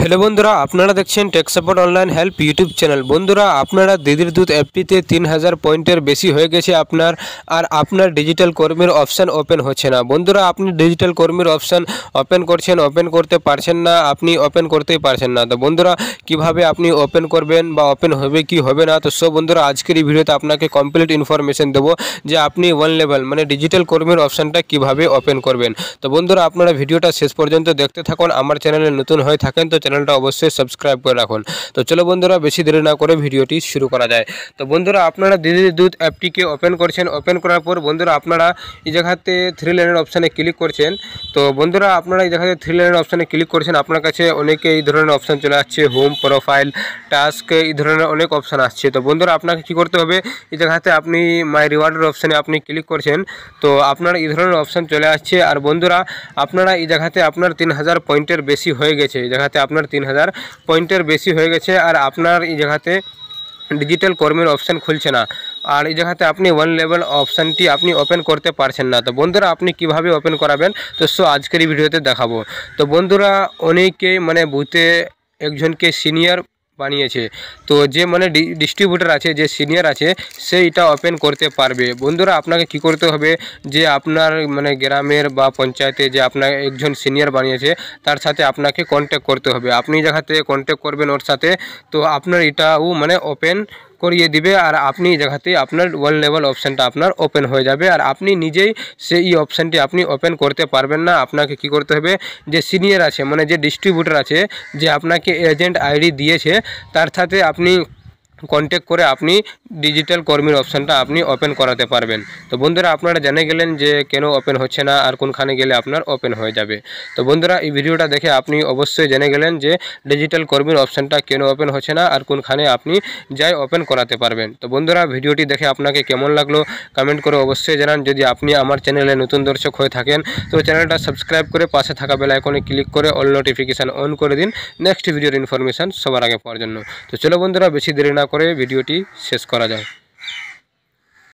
hello বন্ধুরা আপনারা দেখছেন tech support online help YouTube channel বন্ধুরা আপনারা দিদির দূত অ্যাপটিতে তিন হাজার পয়েন্টের বেশি হয়ে গেছে আপনার আর আপনার ডিজিটাল কর্মীর অপশান ওপেন হচ্ছে না বন্ধুরা আপনি ডিজিটাল কর্মীর অপশান ওপেন করছেন ওপেন করতে পারছেন না আপনি ওপেন করতেই পারছেন না তো বন্ধুরা কিভাবে আপনি ওপেন করবেন বা ওপেন হবে কি হবে না তো সব বন্ধুরা আজকের এই ভিডিওতে আপনাকে কমপ্লিট ইনফরমেশন দেবো যে আপনি ওয়ান লেভেল মানে ডিজিটাল কর্মীর অপশানটা কিভাবে ওপেন করবেন তো বন্ধুরা আপনারা ভিডিওটা শেষ পর্যন্ত দেখতে থাকুন আমার চ্যানেলে নতুন হয়ে থাকেন তো চ্যানেলটা অবশ্যই সাবস্ক্রাইব করে রাখুন তো চলো বন্ধুরা বেশি দেরি না করে ভিডিওটি শুরু করা যায় তো বন্ধুরা আপনারা দিদি দুধ অ্যাপটিকে ওপেন করছেন ওপেন করার পর বন্ধুরা আপনারা এই জায়গাতে থ্রি লাইনের অপশানে ক্লিক করছেন তো বন্ধুরা আপনারা এই জায়গাতে থ্রি লাইনের অপশানে ক্লিক করছেন আপনার কাছে অনেকে এই ধরনের অপশান চলে আসছে হোম প্রোফাইল টাস্ক এই ধরনের অনেক অপশান আসছে তো বন্ধুরা আপনাকে কি করতে হবে এই জায়গাতে আপনি মাই রিওয়ার্ডের অপশানে আপনি ক্লিক করছেন তো আপনারা এই ধরনের অপশান চলে আসছে আর বন্ধুরা আপনারা এই জায়গাতে আপনার তিন হাজার পয়েন্টের বেশি হয়ে গেছে এই জায়গাতে আপনার তিন হাজার পয়েন্টের বেশি হয়ে গেছে আর আপনার এই জায়গাতে ডিজিটাল কর্মীর অপশান খুলছে না আর এই জায়গাতে আপনি ওয়ান লেভেল অপশানটি আপনি ওপেন করতে পারছেন না তো বন্ধুরা আপনি কিভাবে ওপেন করাবেন তো সো আজকের এই ভিডিওতে দেখাবো তো বন্ধুরা অনেকে মানে বুথে একজনকে সিনিয়র বানিয়েছে তো যে মানে ডিস্ট্রিবিউটার আছে যে সিনিয়র আছে সে এটা ওপেন করতে পারবে বন্ধুরা আপনাকে কি করতে হবে যে আপনার মানে গ্রামের বা পঞ্চায়েতে যে আপনার একজন সিনিয়র বানিয়েছে তার সাথে আপনাকে কন্ট্যাক্ট করতে হবে আপনি জায়গাতে কন্ট্যাক্ট করবেন ওর সাথে তো আপনার এটাও মানে ওপেন করিয়ে দিবে আর আপনি এই জায়গাতে আপনার ওয়ার্ল্ড লেভেল অপশানটা আপনার ওপেন হয়ে যাবে আর আপনি নিজেই সেই অপশানটি আপনি ওপেন করতে পারবেন না আপনাকে কি করতে হবে যে সিনিয়র আছে মানে যে ডিস্ট্রিবিউটার আছে যে আপনাকে এজেন্ট আইডি দিয়েছে তার সাথে আপনি কন্ট্যাক্ট করে আপনি ডিজিটাল কর্মীর অপশানটা আপনি ওপেন করাতে পারবেন তো বন্ধুরা আপনারা জেনে গেলেন যে কেন ওপেন হচ্ছে না আর কোনখানে গেলে আপনার ওপেন হয়ে যাবে তো বন্ধুরা এই ভিডিওটা দেখে আপনি অবশ্যই জেনে গেলেন যে ডিজিটাল কর্মীর অপশানটা কেন ওপেন হচ্ছে না আর কোনখানে আপনি যাই ওপেন করাতে পারবেন তো বন্ধুরা ভিডিওটি দেখে আপনাকে কেমন লাগলো কমেন্ট করে অবশ্যই জানান যদি আপনি আমার চ্যানেলে নতুন দর্শক হয়ে থাকেন তো চ্যানেলটা সাবস্ক্রাইব করে পাশে থাকা বেল আইকনে ক্লিক করে অল নোটিফিকেশান অন করে দিন নেক্সট ভিডিওর ইনফরমেশান সবার আগে পাওয়ার জন্য তো চলো বন্ধুরা বেশি দেরি না করে ভিডিওটি শেষ করা যায়